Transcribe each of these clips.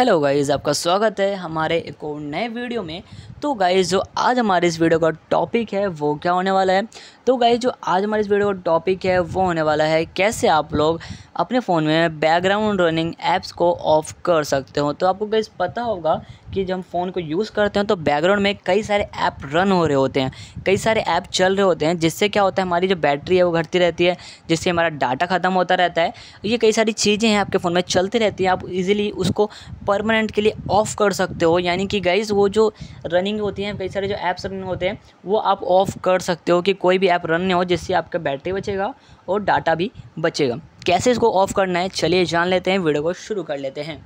hello guys आपका स्वागत है हमारे एक और नए वीडियो में तो गाइस जो आज हमारे इस वीडियो का टॉपिक है वो क्या होने वाला है तो गाइस जो आज हमारे इस वीडियो का टॉपिक है वो होने वाला है कैसे आप लोग अपने फ़ोन में बैकग्राउंड रनिंग ऐप्स को ऑफ कर सकते हो तो आपको गैस पता होगा कि जब हम फ़ोन को यूज़ करते हैं तो बैकग्राउंड में कई सारे ऐप रन हो रहे होते हैं कई सारे ऐप चल रहे होते हैं जिससे क्या होता है हमारी जो बैटरी है वो घटती रहती है जिससे हमारा डाटा ख़त्म होता रहता है ये कई सारी चीज़ें हैं आपके फ़ोन में चलती रहती हैं आप इजीली उसको परमानेंट के लिए ऑफ़ कर सकते हो यानी कि गाइज़ वो जो रनिंग होती हैं कई सारे जो ऐप्स रनिंग होते हैं वो आप ऑफ़ कर सकते हो कि कोई भी ऐप रन नहीं हो जिससे आपका बैटरी बचेगा और डाटा भी बचेगा कैसे इसको ऑफ़ करना है चलिए जान लेते हैं वीडियो को शुरू कर लेते हैं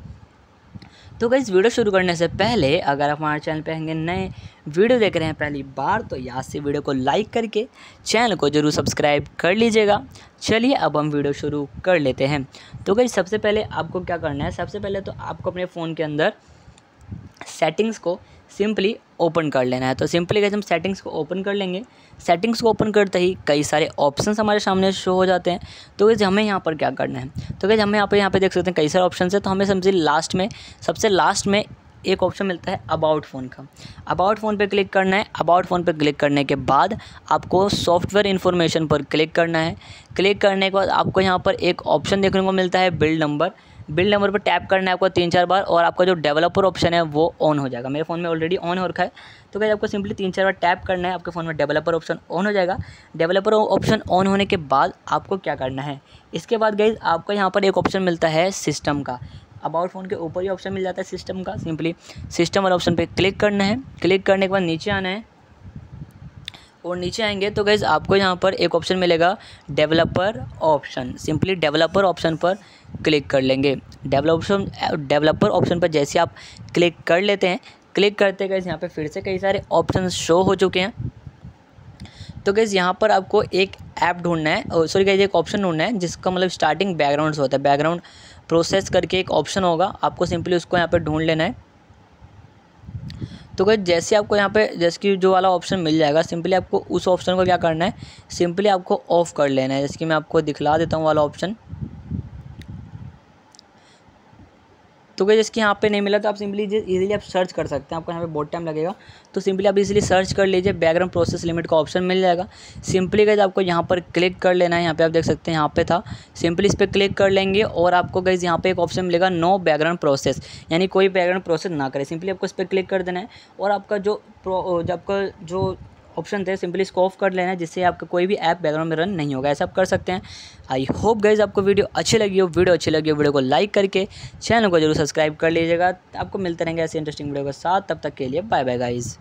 तो गई वीडियो शुरू करने से पहले अगर आप हमारे चैनल पर होंगे नए वीडियो देख रहे हैं पहली बार तो यहाँ से वीडियो को लाइक करके चैनल को ज़रूर सब्सक्राइब कर लीजिएगा चलिए अब हम वीडियो शुरू कर लेते हैं तो गई सबसे पहले आपको क्या करना है सबसे पहले तो आपको अपने फ़ोन के अंदर सेटिंग्स को सिंपली ओपन कर लेना है तो सिंपली कैसे हम सेटिंग्स को ओपन कर लेंगे सेटिंग्स को ओपन करते ही कई सारे ऑप्शंस हमारे सामने शो हो जाते हैं तो कैसे हमें यहाँ पर क्या करना है तो कैसे हमें यहाँ पर यहाँ पे देख सकते हैं कई सारे ऑप्शन है तो हमें समझे लास्ट में सबसे लास्ट में एक ऑप्शन मिलता है अबाउट फ़ोन का अबाउट फ़ोन पर क्लिक करना है अबाउट फ़ोन पर क्लिक करने के बाद आपको सॉफ्टवेयर इन्फॉर्मेशन पर क्लिक करना है क्लिक करने के बाद आपको यहाँ पर एक ऑप्शन देखने को मिलता है बिल्ड नंबर बिल्ड नंबर पर टैप करना है आपको तीन चार बार और आपका जो डेवलपर ऑप्शन है वो ऑन हो जाएगा मेरे फ़ोन में ऑलरेडी ऑन हो रखा है तो क्या आपको सिंपली तीन चार बार टैप करना है आपके फ़ोन में डेवलपर ऑप्शन ऑन हो जाएगा डेवलपर ऑप्शन ऑन होने के बाद आपको क्या करना है इसके बाद गई आपको यहाँ पर एक ऑप्शन मिलता है सिस्टम का अबाउट फ़ोन के ऊपर ही ऑप्शन मिल जाता है सिस्टम का सिंपली सिस्टम वाला ऑप्शन पर क्लिक करना है क्लिक करने के बाद नीचे आना है और नीचे आएंगे तो गैज़ आपको यहाँ पर एक ऑप्शन मिलेगा developer option simply developer option पर क्लिक कर लेंगे डेवलपन डेवलपर ऑप्शन पर जैसे आप क्लिक कर लेते हैं क्लिक करते गए यहाँ पर फिर से कई सारे ऑप्शन शो हो चुके हैं तो गैज़ यहाँ पर आपको एक ऐप ढूंढना है सॉरी गैज़ एक ऑप्शन ढूंढना है जिसका मतलब स्टार्टिंग बैकग्राउंड होता है बैकग्राउंड प्रोसेस करके एक ऑप्शन होगा आपको सिंपली उसको यहाँ पर ढूंढ लेना है तो गई जैसे आपको यहाँ पे जैसे कि जो वाला ऑप्शन मिल जाएगा सिंपली आपको उस ऑप्शन को क्या करना है सिंपली आपको ऑफ़ कर लेना है जैसे कि मैं आपको दिखला देता हूँ वाला ऑप्शन तो क्या जिसके यहाँ पे नहीं मिला तो आप सिंपली इजीली आप सर्च कर सकते हैं आपको यहाँ पे बहुत टाइम लगेगा तो सिंपली आप इजीली सर्च कर लीजिए बैकग्राउंड प्रोसेस लिमिट का ऑप्शन मिल जाएगा सिंपली गई आपको यहाँ पर क्लिक कर लेना है यहाँ पे आप देख सकते हैं यहाँ पे था सिंपली इस पर क्लिक कर लेंगे और आपको गई यहाँ पर एक ऑप्शन मिलेगा नो बैकग्राउंड प्रोसेस यानी कोई बैकग्राउंड प्रोसेस ना करें सिंपली आपको इस पर क्लिक कर देना है और आपका जो जो आपका जो ऑप्शन थे सिंपली इसको ऑफ कर लेना जिससे आपका कोई भी ऐप बैकग्राउंड में रन नहीं होगा ऐसा आप कर सकते हैं आई होप गाइज आपको वीडियो अच्छी लगी हो वीडियो अच्छी लगी हो वीडियो को लाइक करके चैनल को जरूर सब्सक्राइब कर लीजिएगा आपको मिलते रहेंगे ऐसे इंटरेस्टिंग वीडियो के साथ तब तक के लिए बाय बाय गाइज़